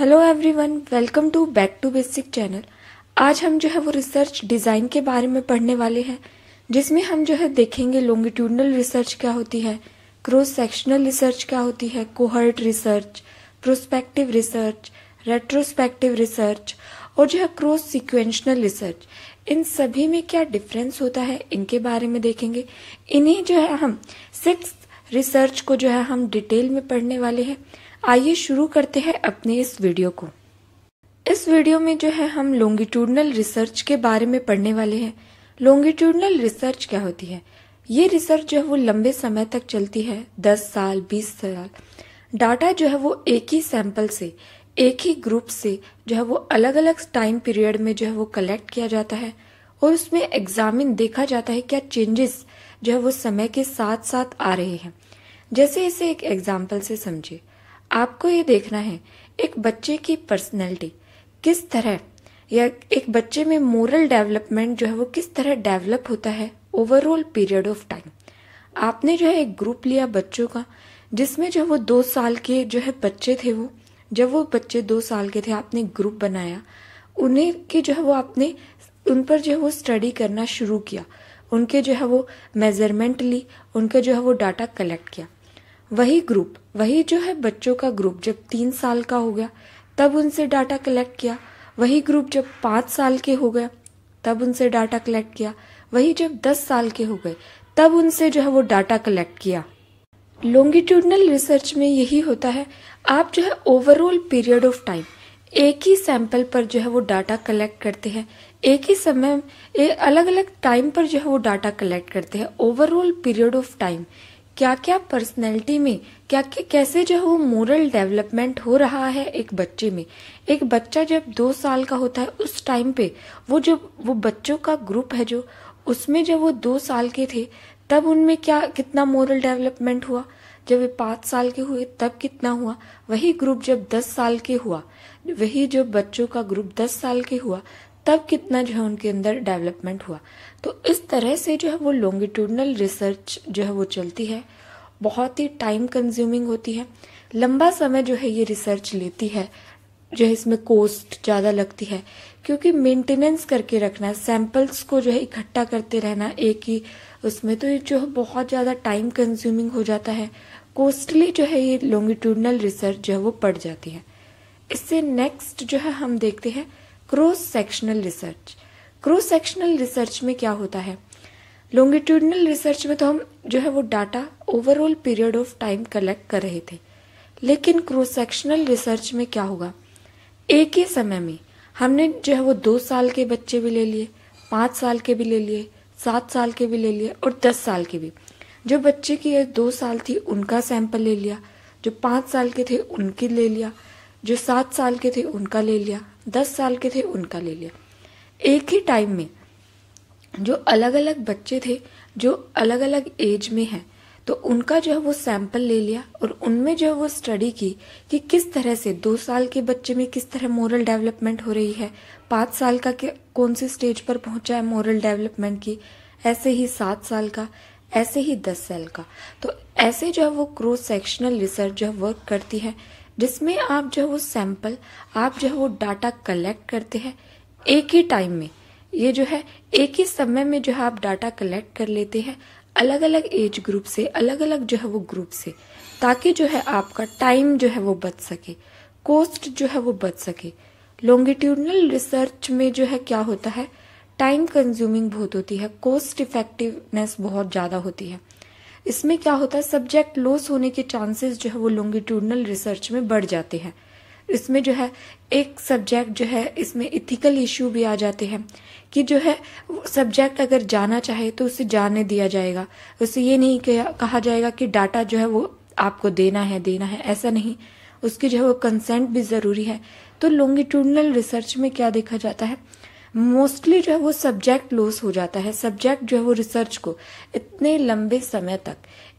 hello everyone welcome to back to basic channel आज हम जो है वो रिसर्च डिज़ाइन के बारे में पढ़ने वाले हैं जिसमें हम जो है देखेंगे लॉन्गिट्यूडनल रिसर्च क्या होती है क्रॉस सेक्शनल रिसर्च क्या होती है cohort research prospective research retrospective research और जो है क्रॉस सिक्वेंशनल रिसर्च इन सभी में क्या डिफरेंस होता है इनके बारे में देखेंगे इन्हीं जो है हम सिक्स रिसर्च को जो है हम डिटेल में पढ़ने वाले हैं आइए शुरू करते हैं अपने इस वीडियो को इस वीडियो में जो है हम लोंगिट्यूडनल रिसर्च के बारे में पढ़ने वाले हैं लोंगिट्यूडनल रिसर्च क्या होती है ये रिसर्च जो है वो लंबे समय तक चलती है दस साल बीस साल डाटा जो है वो एक ही सैंपल से एक ही ग्रुप से जो है वो अलग अलग टाइम पीरियड में जो है वो कलेक्ट किया जाता है और उसमें एग्जामिन देखा जाता है क्या चेंजेस जो है वो समय के साथ साथ आ रहे हैं जैसे इसे एक एग्जाम्पल से समझे आपको ये देखना है एक बच्चे की पर्सनैलिटी किस तरह या एक बच्चे में मोरल डेवलपमेंट जो है वो किस तरह डेवलप होता है ओवरऑल पीरियड ऑफ टाइम आपने जो है एक ग्रुप लिया बच्चों का जिसमें जो वो दो साल के जो है बच्चे थे वो जब वो बच्चे दो साल के थे आपने ग्रुप बनाया उन्हें की जो है वो आपने उन पर जो है वो स्टडी करना शुरू किया उनके जो है वो मेजरमेंट ली उनके जो है वो डाटा कलेक्ट किया वही ग्रुप वही जो है बच्चों का ग्रुप जब तीन साल का हो गया तब उनसे डाटा कलेक्ट किया वही ग्रुप जब पांच साल के हो गया तब उनसे डाटा कलेक्ट किया वही जब दस साल के हो गए तब उनसे जो है वो डाटा कलेक्ट किया लोंगिट्यूडनल रिसर्च में यही होता है आप जो है ओवरऑल पीरियड ऑफ टाइम एक ही सैंपल पर जो है वो डाटा कलेक्ट करते हैं एक ही समय अलग अलग टाइम पर जो है वो डाटा कलेक्ट करते हैं ओवरऑल पीरियड ऑफ टाइम क्या क्या पर्सनैलिटी में क्या क्या कैसे जो है वो मोरल डेवलपमेंट हो रहा है एक बच्चे में एक बच्चा जब दो साल का होता है उस टाइम पे वो जब वो बच्चों का ग्रुप है जो उसमें जब वो दो साल के थे तब उनमें क्या कितना मोरल डेवलपमेंट हुआ जब वे पांच साल के हुए तब कितना हुआ वही ग्रुप जब दस साल के हुआ वही जब बच्चों का ग्रुप दस साल के हुआ तब कितना जो है उनके अंदर डेवलपमेंट हुआ तो इस तरह से जो है वो लॉन्गिट्यूडनल रिसर्च जो है वो चलती है बहुत ही टाइम कंज्यूमिंग होती है लंबा समय जो है ये रिसर्च लेती है जो है इसमें कोस्ट ज़्यादा लगती है क्योंकि मेंटेनेंस करके रखना सैंपल्स को जो है इकट्ठा करते रहना एक ही उसमें तो ये जो है बहुत ज़्यादा टाइम कंज्यूमिंग हो जाता है कोस्टली जो है ये लॉन्गिट्यूडनल रिसर्च जो है वो पड़ जाती है इससे नेक्स्ट जो है हम देखते हैं cross sectional research cross sectional research में क्या होता है लॉन्गिट्यूडनल रिसर्च में तो हम जो है वो data overall period of time collect कर रहे थे लेकिन क्रॉस सेक्शनल रिसर्च में क्या होगा एक ही समय में हमने जो है वो दो साल के बच्चे भी ले लिए पाँच साल के भी ले लिए सात साल के भी ले लिए और दस साल के भी जो बच्चे की एज दो साल थी उनका सैंपल ले लिया जो पांच साल के थे उनकी ले लिया जो सात साल के थे उनका ले लिया दस साल के थे उनका ले लिया एक ही टाइम में जो अलग अलग बच्चे थे जो अलग अलग एज में हैं तो उनका जो है वो सैंपल ले लिया और उनमें जो है वो स्टडी की कि किस तरह से दो साल के बच्चे में किस तरह मोरल डेवलपमेंट हो रही है पाँच साल का कौन सी स्टेज पर पहुंचा है मोरल डेवलपमेंट की ऐसे ही सात साल का ऐसे ही दस साल का तो ऐसे जो है वो क्रॉस सेक्शनल रिसर्च जो है वर्क करती है जिसमें आप जो है वो सैंपल आप जो है वो डाटा कलेक्ट करते हैं एक ही टाइम में ये जो है एक ही समय में जो है आप डाटा कलेक्ट कर लेते हैं अलग अलग एज ग्रुप से अलग अलग जो है वो ग्रुप से ताकि जो है आपका टाइम जो है वो बच सके कोस्ट जो है वो बच सके लॉन्गिट्यूडनल रिसर्च में जो है क्या होता है टाइम कंज्यूमिंग बहुत होती है कॉस्ट इफेक्टिवनेस बहुत ज़्यादा होती है इसमें क्या होता है सब्जेक्ट लॉस होने के चांसेस जो है वो लॉन्गिट्यूडनल रिसर्च में बढ़ जाते हैं इसमें जो है एक सब्जेक्ट जो है इसमें इथिकल इश्यू भी आ जाते हैं कि जो है सब्जेक्ट अगर जाना चाहे तो उसे जाने दिया जाएगा उसे ये नहीं कहा जाएगा कि डाटा जो है वो आपको देना है देना है ऐसा नहीं उसकी जो है वो कंसेंट भी ज़रूरी है तो लॉन्गिट्यूडनल रिसर्च में क्या देखा जाता है मोस्टली जो है वो सब्जेक्ट लूज हो जाता है सब्जेक्ट जो है वो रिसर्च को इतने लंबे समय तक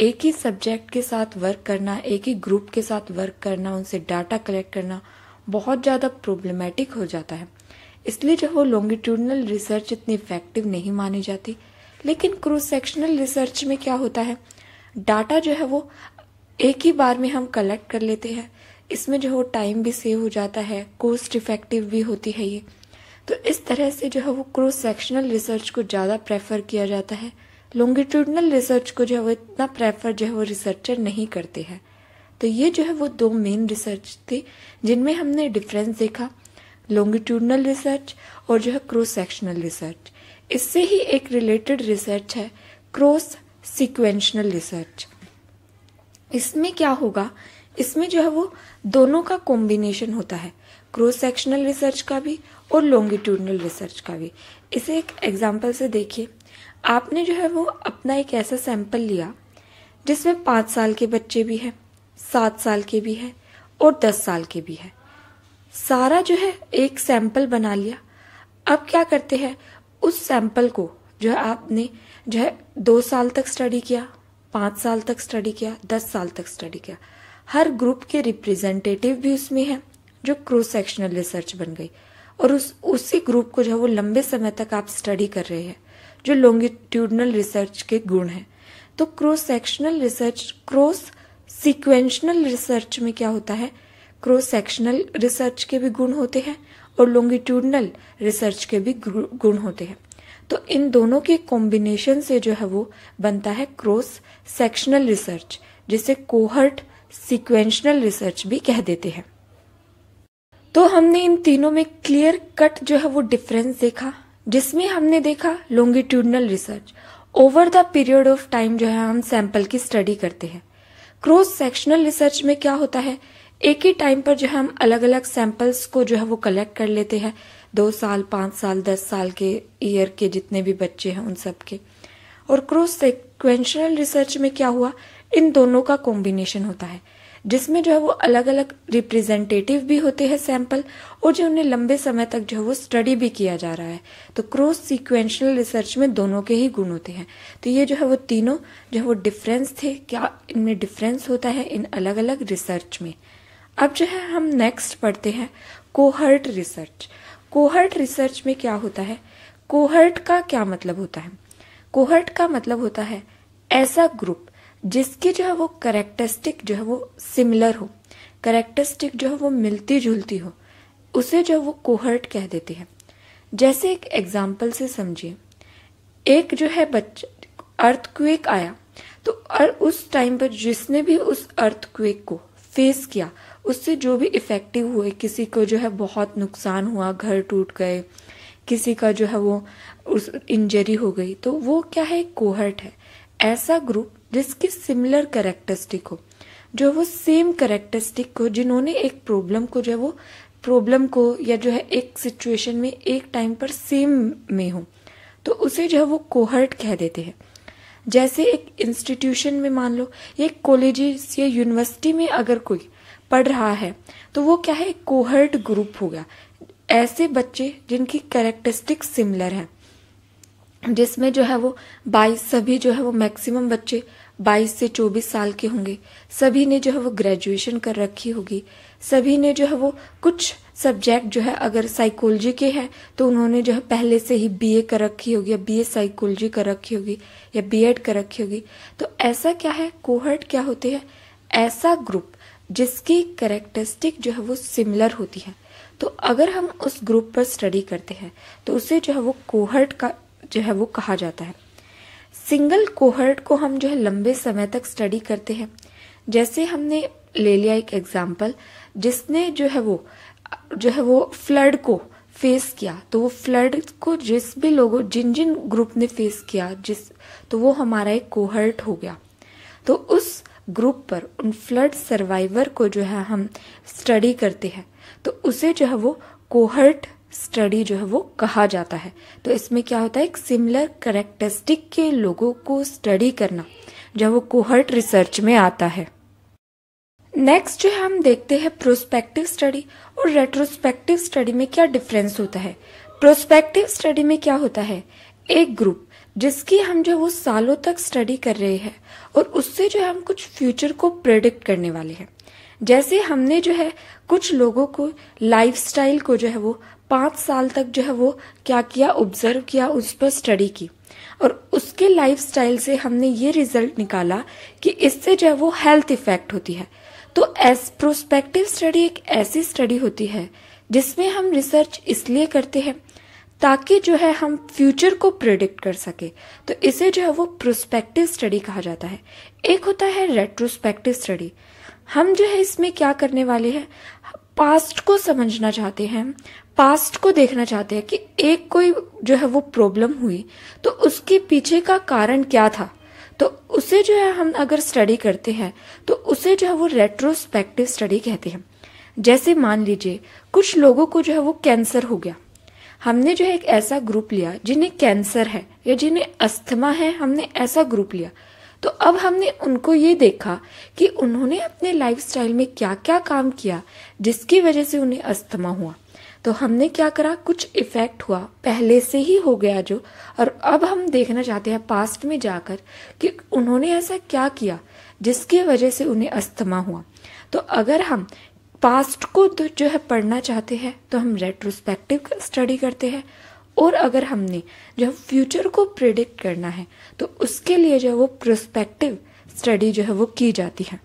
एक ही सब्जेक्ट के साथ वर्क करना एक ही ग्रुप के साथ वर्क करना उनसे डाटा कलेक्ट करना बहुत ज़्यादा प्रॉब्लमेटिक हो जाता है इसलिए जो वो लॉन्गिट्यूडनल रिसर्च इतनी इफेक्टिव नहीं मानी जाती लेकिन क्रॉस सेक्शनल रिसर्च में क्या होता है डाटा जो है वो एक ही बार में हम कलेक्ट कर लेते हैं इसमें जो है टाइम भी सेव हो जाता है कॉस्ट इफेक्टिव भी होती है ये तो इस तरह से जो है वो क्रॉस सेक्शनल रिसर्च को ज़्यादा प्रेफर किया जाता है लॉन्गिट्यूडनल रिसर्च को जो है वो इतना प्रेफर जो है वो रिसर्चर नहीं करते हैं तो ये जो है वो दो मेन रिसर्च थे जिनमें हमने डिफरेंस देखा लॉन्गिट्यूडनल रिसर्च और जो है क्रॉस सेक्शनल रिसर्च इससे ही एक रिलेटेड रिसर्च है क्रॉस सिक्वेंशनल रिसर्च इसमें क्या होगा इसमें जो है वो दोनों का कॉम्बिनेशन होता है क्रॉस सेक्शनल रिसर्च का भी और लॉन्गिट्यूडनल रिसर्च का भी इसे एक एग्जाम्पल से देखिए आपने जो है वो अपना एक ऐसा सैंपल लिया जिसमें पाँच साल के बच्चे भी हैं सात साल के भी हैं और दस साल के भी हैं सारा जो है एक सैंपल बना लिया अब क्या करते हैं उस सैंपल को जो है आपने जो है दो साल तक स्टडी किया पाँच साल तक स्टडी किया दस साल तक स्टडी किया हर ग्रुप के रिप्रेजेंटेटिव भी उसमें हैं जो क्रॉस सेक्शनल रिसर्च बन गई और उस उसी ग्रुप को जो है वो लंबे समय तक आप स्टडी कर रहे हैं जो लॉन्गिट्यूडनल रिसर्च के गुण हैं तो cross sectional research cross sequential research में क्या होता है क्रॉस सेक्शनल रिसर्च के भी गुण होते हैं और लॉन्गिट्यूडनल रिसर्च के भी गुण होते हैं तो इन दोनों के कॉम्बिनेशन से जो है वो बनता है क्रॉस सेक्शनल रिसर्च जिसे कोहर्ट सिक्वेंशनल रिसर्च भी कह देते हैं तो हमने इन तीनों में क्लियर कट जो है वो डिफरेंस देखा जिसमें हमने देखा longitudinal research over the period of time जो है हम सैंपल की स्टडी करते हैं क्रॉस सेक्शनल रिसर्च में क्या होता है एक ही टाइम पर जो है हम अलग अलग सैंपल्स को जो है वो कलेक्ट कर लेते हैं दो साल पांच साल दस साल के ईयर के जितने भी बच्चे हैं उन सब के और क्रॉस सिक्वेंशनल रिसर्च में क्या हुआ इन दोनों का कॉम्बिनेशन होता है जिसमें जो है वो अलग अलग रिप्रेजेंटेटिव भी होते हैं सैंपल और जो उन्हें लंबे समय तक जो है वो स्टडी भी किया जा रहा है तो क्रॉस सीक्वेंशियल रिसर्च में दोनों के ही गुण होते हैं तो ये जो है वो तीनों जो है वो डिफरेंस थे क्या इनमें डिफरेंस होता है इन अलग अलग रिसर्च में अब जो है हम नेक्स्ट पढ़ते हैं कोहर्ट रिसर्च कोहर्ट रिसर्च में क्या होता है कोहर्ट का क्या मतलब होता है कोहर्ट का मतलब होता है ऐसा ग्रुप जिसके जो है वो करेक्टरिस्टिक जो है वो सिमिलर हो करेक्टरिस्टिक जो है वो मिलती जुलती हो उसे जो वो कोहर्ट कह देती है जैसे एक एग्जाम्पल से समझिए एक जो है बच्चा अर्थक्वेक आया तो और उस टाइम पर जिसने भी उस अर्थक्वेक को फेस किया उससे जो भी इफेक्टिव हुए किसी को जो है बहुत नुकसान हुआ घर टूट गए किसी का जो है वो उस इंजरी हो गई तो वो क्या है कोहर्ट है ऐसा ग्रुप जिसकी सिमिलर करेक्टरिस्टिक हो जो वो सेम करेक्टरिस्टिक हो जिन्होंने एक प्रॉब्लम को जो है वो प्रॉब्लम को या जो है एक सिचुएशन में एक टाइम पर सेम में हो तो उसे जो है वो कोहर्ट कह देते हैं जैसे एक इंस्टीट्यूशन में मान लो या कॉलेज या यूनिवर्सिटी में अगर कोई पढ़ रहा है तो वो क्या है कोहर्ट ग्रुप हो गया ऐसे बच्चे जिनकी करेक्टरिस्टिक सिमिलर है जिसमें जो है वो बाईस सभी जो है वो मैक्सिमम बच्चे 22 से 24 साल के होंगे सभी ने जो है वो ग्रेजुएशन कर रखी होगी सभी ने जो है वो कुछ सब्जेक्ट जो है अगर साइकोलॉजी के हैं तो उन्होंने जो है पहले से ही बीए कर रखी होगी या बीए साइकोलॉजी कर रखी होगी या बीएड कर रखी होगी तो ऐसा क्या है कोहर्ट क्या होते हैं ऐसा ग्रुप जिसकी करेक्टरिस्टिक जो है वो सिमिलर होती है तो अगर हम उस ग्रुप पर स्टडी करते हैं तो उसे जो है वो कोहर्ट का जो है वो कहा जाता है सिंगल कोहर्ट को हम जो है लंबे समय तक स्टडी करते हैं जैसे हमने ले लिया एक एग्जाम्पल जिसने जो है वो जो है वो फ्लड को फेस किया तो वो फ्लड को जिस भी लोगों जिन जिन ग्रुप ने फेस किया जिस तो वो हमारा एक कोहर्ट हो गया तो उस ग्रुप पर उन फ्लड सर्वाइवर को जो है हम स्टडी करते हैं तो उसे जो है वो कोहर्ट स्टडी जो है वो कहा जाता है तो इसमें क्या होता है एक सिमिलर करेक्टरिस्टिक के लोगों को स्टडी करना जब वो कोहर्ट रिसर्च में आता है नेक्स्ट जो हम देखते हैं प्रोस्पेक्टिव स्टडी और रेट्रोस्पेक्टिव स्टडी में क्या डिफरेंस होता है प्रोस्पेक्टिव स्टडी में क्या होता है एक ग्रुप जिसकी हम जो वो सालों तक स्टडी कर रहे हैं और उससे जो हम कुछ फ्यूचर को प्रेडिक्ट करने वाले हैं जैसे हमने जो है कुछ लोगों को लाइफस्टाइल को जो है वो पाँच साल तक जो है वो क्या किया ऑब्जर्व किया उस पर स्टडी की और उसके लाइफस्टाइल से हमने ये रिजल्ट निकाला कि इससे जो है वो हेल्थ इफेक्ट होती है तो एस प्रोस्पेक्टिव स्टडी एक ऐसी स्टडी होती है जिसमें हम रिसर्च इसलिए करते हैं ताकि जो है हम फ्यूचर को प्रिडिक्ट कर सके तो इसे जो है वो प्रोस्पेक्टिव स्टडी कहा जाता है एक होता है रेट्रोस्पेक्टिव स्टडी हम जो है इसमें क्या करने वाले हैं पास्ट को समझना चाहते हैं पास्ट को देखना चाहते हैं कि एक कोई जो है वो प्रॉब्लम हुई तो उसके पीछे का कारण क्या था तो उसे जो है हम अगर स्टडी करते हैं तो उसे जो है वो रेट्रोस्पेक्टिव स्टडी कहते हैं जैसे मान लीजिए कुछ लोगों को जो है वो कैंसर हो गया हमने जो है एक ऐसा ग्रुप लिया जिन्हें कैंसर है या जिन्हें अस्थमा है हमने ऐसा ग्रुप लिया तो अब हमने उनको ये देखा कि उन्होंने अपने लाइफस्टाइल में क्या क्या काम किया जिसकी वजह से उन्हें अस्थमा हुआ तो हमने क्या करा कुछ इफेक्ट हुआ पहले से ही हो गया जो और अब हम देखना चाहते हैं पास्ट में जाकर कि उन्होंने ऐसा क्या किया जिसकी वजह से उन्हें अस्थमा हुआ तो अगर हम पास्ट को तो जो है पढ़ना चाहते हैं तो हम रेट्रोस्पेक्टिव स्टडी करते हैं और अगर हमने जो फ्यूचर को प्रिडिक्ट करना है तो उसके लिए जो है वो प्रोस्पेक्टिव स्टडी जो है वो की जाती है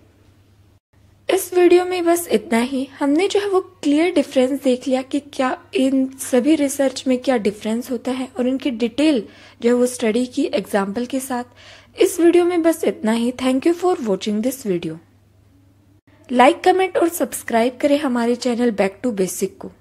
इस वीडियो में बस इतना ही हमने जो है वो क्लियर डिफरेंस देख लिया कि क्या इन सभी रिसर्च में क्या डिफरेंस होता है और इनकी डिटेल जो है वो स्टडी की एग्जाम्पल के साथ इस वीडियो में बस इतना ही thank you for watching this video like comment और सब्सक्राइब करें हमारे चैनल बैक टू बेसिक को